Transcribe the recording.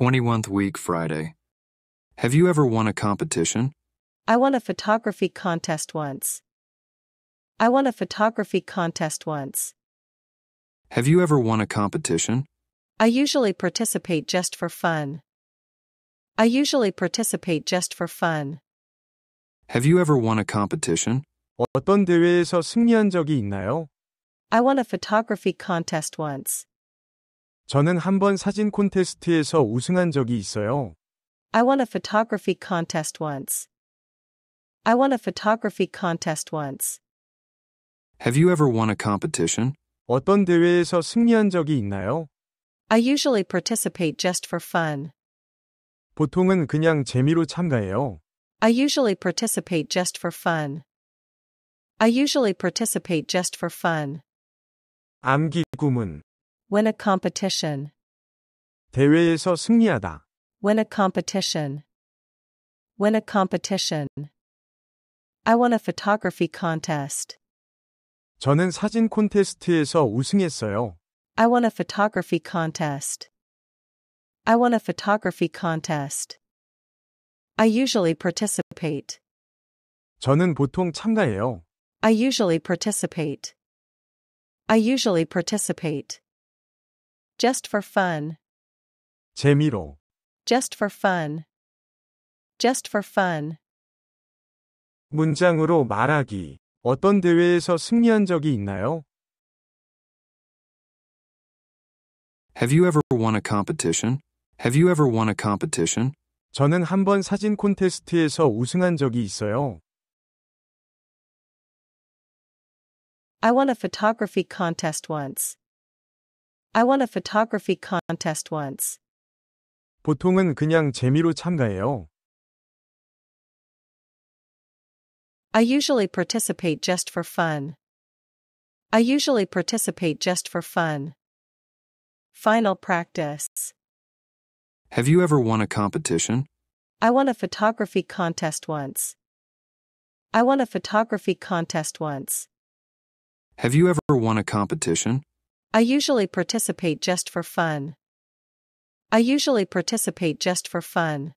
21th Week Friday. Have you ever won a competition? I won a photography contest once. I won a photography contest once. Have you ever won a competition? I usually participate just for fun. I usually participate just for fun. Have you ever won a competition? 어떤 대회에서 승리한 적이 있나요? I won a photography contest once. 저는 한 번 사진 콘테스트에서 우승한 적이 있어요. I won a photography contest once. I won a photography contest once. Have you ever won a competition? 어떤 대회에서 승리한 적이 있나요? I usually participate just for fun. 보통은 그냥 재미로 참가해요. I usually participate just for fun. I usually participate just for fun. 암기 구문 Win a competition. 대회에서 승리하다. Win a competition. Win a competition. I won a photography contest. 저는 사진 콘테스트에서 우승했어요. I won a photography contest. I won a photography contest. I usually participate. 저는 보통 참가해요. I usually participate. I usually participate. Just for fun. 재미로. Just for fun. Just for fun. 문장으로 말하기. 어떤 대회에서 승리한 적이 있나요? Have you ever won a competition? Have you ever won a competition? 저는 한 번 사진 콘테스트에서 우승한 적이 있어요. I won a photography contest once. I won a photography contest once. 보통은 그냥 재미로 참가해요. I usually participate just for fun. I usually participate just for fun. Final practice. Have you ever won a competition? I won a photography contest once. I won a photography contest once. Have you ever won a competition? I usually participate just for fun. I usually participate just for fun.